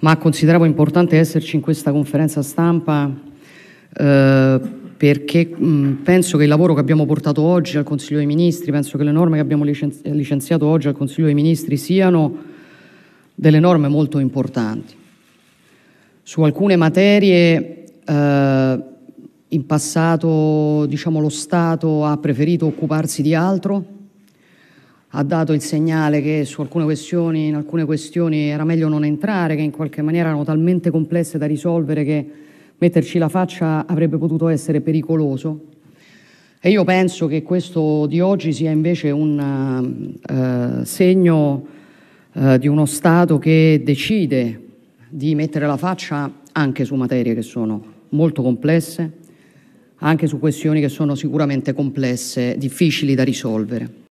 ma consideravo importante esserci in questa conferenza stampa eh, perché mh, mm, penso che il lavoro che abbiamo portato oggi al Consiglio dei Ministri, penso che le norme che abbiamo licenzi- licenziato oggi al Consiglio dei Ministri siano delle norme molto importanti. Su alcune materie eh, in passato diciamo, lo Stato ha preferito occuparsi di altro, ha dato il segnale che su alcune questioni, in alcune questioni era meglio non entrare, che in qualche maniera erano talmente complesse da risolvere che metterci la faccia avrebbe potuto essere pericoloso. E io penso che questo di oggi sia invece un eh, segno eh, di uno Stato che decide di mettere la faccia anche su materie che sono molto complesse, anche su questioni che sono sicuramente complesse, difficili da risolvere.